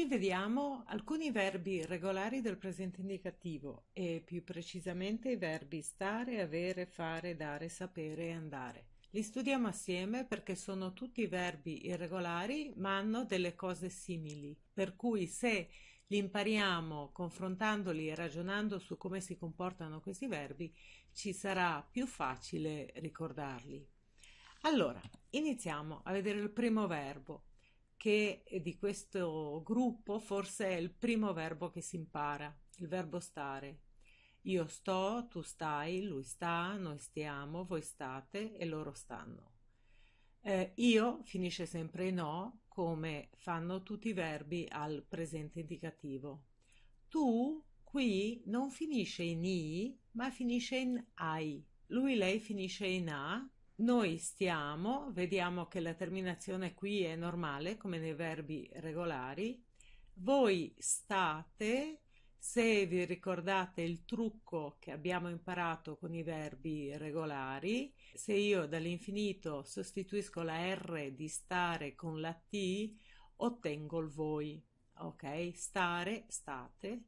Oggi vediamo alcuni verbi regolari del presente indicativo e più precisamente i verbi stare, avere, fare, dare, sapere e andare. Li studiamo assieme perché sono tutti verbi irregolari ma hanno delle cose simili, per cui se li impariamo confrontandoli e ragionando su come si comportano questi verbi ci sarà più facile ricordarli. Allora, iniziamo a vedere il primo verbo, che eh, di questo gruppo forse è il primo verbo che si impara, il verbo stare. Io sto, tu stai, lui sta, noi stiamo, voi state e loro stanno. Eh, io finisce sempre in O come fanno tutti i verbi al presente indicativo. Tu qui non finisce in I ma finisce in AI. Lui, lei finisce in A noi stiamo, vediamo che la terminazione qui è normale, come nei verbi regolari. Voi state, se vi ricordate il trucco che abbiamo imparato con i verbi regolari, se io dall'infinito sostituisco la R di stare con la T, ottengo il voi. Ok? Stare, state.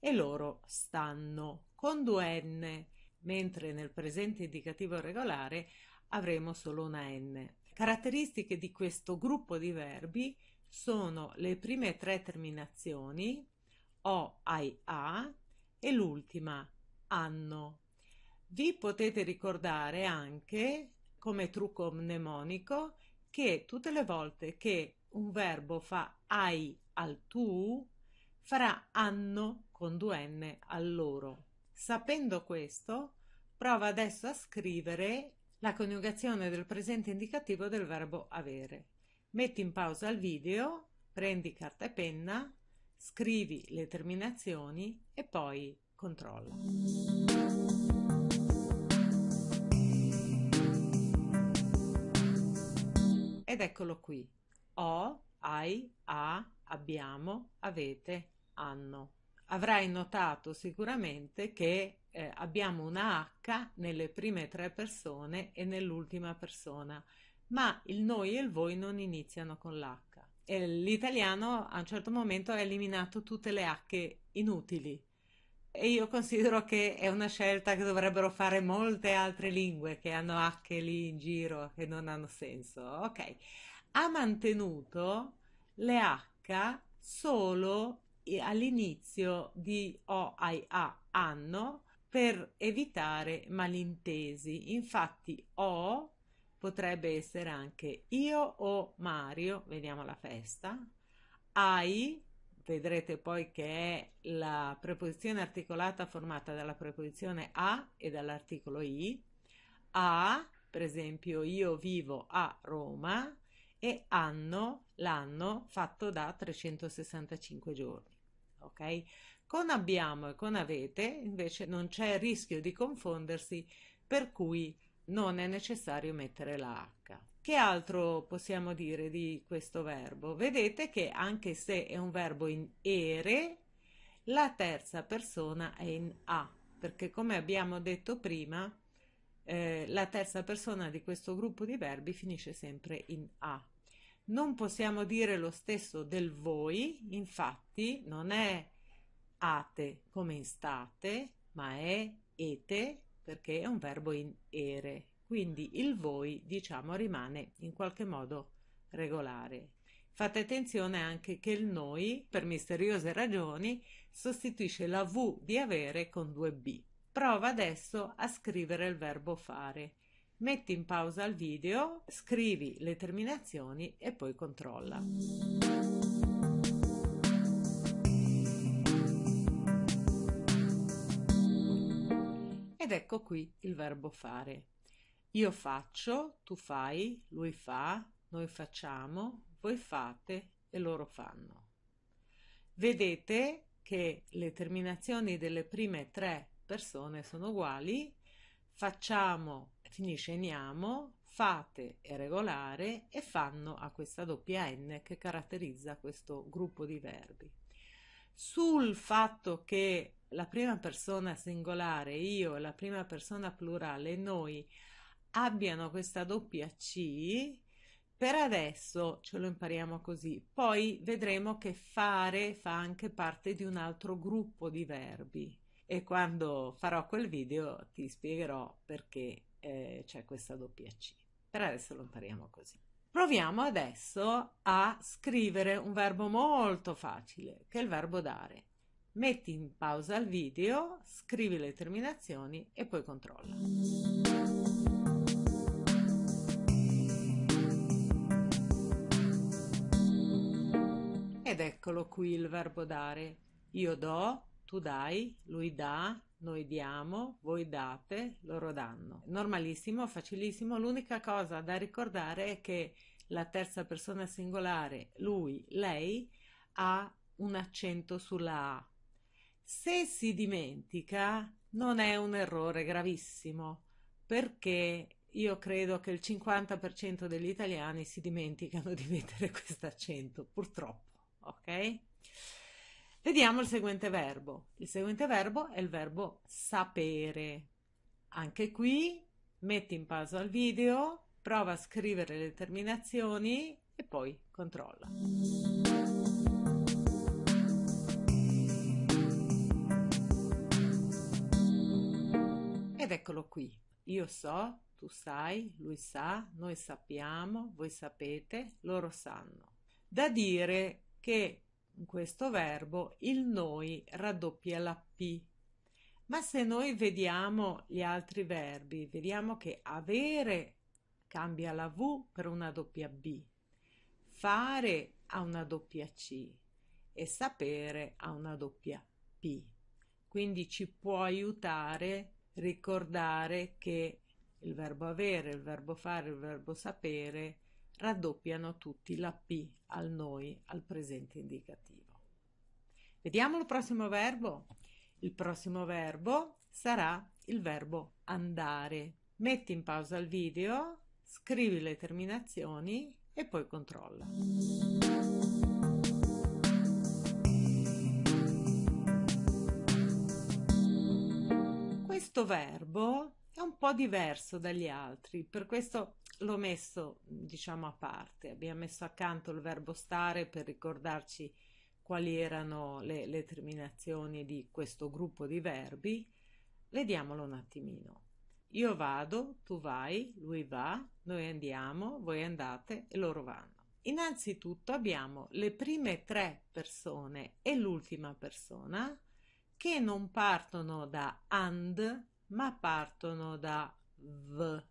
E loro stanno con due N, mentre nel presente indicativo regolare avremo solo una N. Caratteristiche di questo gruppo di verbi sono le prime tre terminazioni o ai a e l'ultima anno. Vi potete ricordare anche come trucco mnemonico che tutte le volte che un verbo fa ai al tu farà anno con due n al loro. Sapendo questo, prova adesso a scrivere la coniugazione del presente indicativo del verbo avere. Metti in pausa il video, prendi carta e penna, scrivi le terminazioni e poi controlla. ed eccolo qui. Ho, hai, ha, abbiamo, avete, hanno. Avrai notato sicuramente che eh, abbiamo una H nelle prime tre persone e nell'ultima persona, ma il noi e il voi non iniziano con l'H. E l'italiano a un certo momento ha eliminato tutte le H inutili. E io considero che è una scelta che dovrebbero fare molte altre lingue che hanno H lì in giro che non hanno senso. Ok, ha mantenuto le H solo all'inizio di OIA anno per evitare malintesi. Infatti O potrebbe essere anche io o Mario, vediamo la festa, ai, vedrete poi che è la preposizione articolata formata dalla preposizione a e dall'articolo i, a, per esempio io vivo a Roma, e anno, l'anno fatto da 365 giorni, ok? Con abbiamo e con avete invece non c'è rischio di confondersi, per cui non è necessario mettere la H. Che altro possiamo dire di questo verbo? Vedete che anche se è un verbo in ere, la terza persona è in A, perché come abbiamo detto prima, eh, la terza persona di questo gruppo di verbi finisce sempre in A. Non possiamo dire lo stesso del voi, infatti non è ate come in state, ma è ete perché è un verbo in ere, quindi il voi diciamo rimane in qualche modo regolare. Fate attenzione anche che il noi, per misteriose ragioni, sostituisce la V di avere con due B. Prova adesso a scrivere il verbo fare. Metti in pausa il video, scrivi le terminazioni e poi controlla. Ed ecco qui il verbo fare. Io faccio, tu fai, lui fa, noi facciamo, voi fate e loro fanno. Vedete che le terminazioni delle prime tre persone sono uguali. Facciamo finisce in fate è regolare e fanno a questa doppia n che caratterizza questo gruppo di verbi. Sul fatto che la prima persona singolare, io, la prima persona plurale, noi abbiano questa doppia C, per adesso ce lo impariamo così, poi vedremo che fare fa anche parte di un altro gruppo di verbi e quando farò quel video ti spiegherò perché eh, c'è questa doppia C. Per adesso lo impariamo così. Proviamo adesso a scrivere un verbo molto facile, che è il verbo dare metti in pausa il video, scrivi le terminazioni e poi controlla. Ed eccolo qui il verbo dare. Io do, tu dai, lui dà, noi diamo, voi date, loro danno. Normalissimo, facilissimo. L'unica cosa da ricordare è che la terza persona singolare, lui, lei, ha un accento sulla A se si dimentica, non è un errore gravissimo, perché io credo che il 50% degli italiani si dimenticano di mettere questo accento, purtroppo, ok? Vediamo il seguente verbo. Il seguente verbo è il verbo sapere. Anche qui metti in pausa il video, prova a scrivere le terminazioni e poi controlla. ed eccolo qui. Io so, tu sai, lui sa, noi sappiamo, voi sapete, loro sanno. Da dire che in questo verbo il noi raddoppia la P. Ma se noi vediamo gli altri verbi, vediamo che avere cambia la V per una doppia B, fare ha una doppia C e sapere ha una doppia P. Quindi ci può aiutare ricordare che il verbo avere, il verbo fare, il verbo sapere raddoppiano tutti la P al noi, al presente indicativo. Vediamo il prossimo verbo. Il prossimo verbo sarà il verbo andare. Metti in pausa il video, scrivi le terminazioni e poi controlla. questo verbo è un po' diverso dagli altri, per questo l'ho messo, diciamo, a parte. Abbiamo messo accanto il verbo stare per ricordarci quali erano le, le terminazioni di questo gruppo di verbi. Vediamolo un attimino. Io vado, tu vai, lui va, noi andiamo, voi andate e loro vanno. Innanzitutto abbiamo le prime tre persone e l'ultima persona che non partono da and, ma partono da v.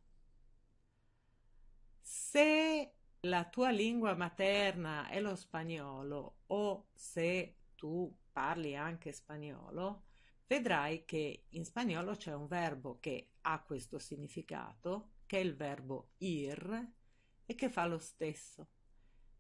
Se la tua lingua materna è lo spagnolo o se tu parli anche spagnolo, vedrai che in spagnolo c'è un verbo che ha questo significato, che è il verbo ir, e che fa lo stesso.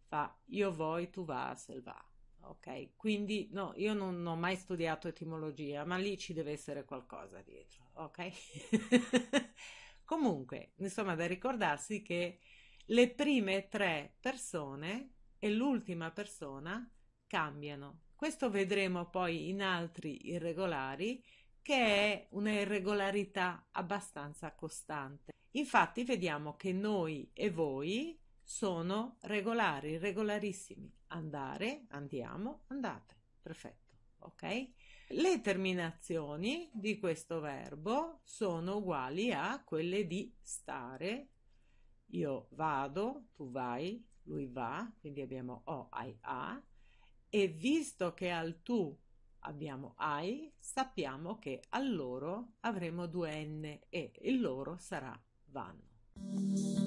Fa io voi, tu vas, el va ok? Quindi no, io non ho mai studiato etimologia, ma lì ci deve essere qualcosa dietro, ok? Comunque, insomma, da ricordarsi che le prime tre persone e l'ultima persona cambiano. Questo vedremo poi in altri irregolari, che è una irregolarità abbastanza costante. Infatti vediamo che noi e voi sono regolari, regolarissimi. Andare, andiamo, andate. Perfetto, ok? Le terminazioni di questo verbo sono uguali a quelle di stare. Io vado, tu vai, lui va, quindi abbiamo o, ai, a. E visto che al tu abbiamo ai, sappiamo che al loro avremo due n e il loro sarà vanno.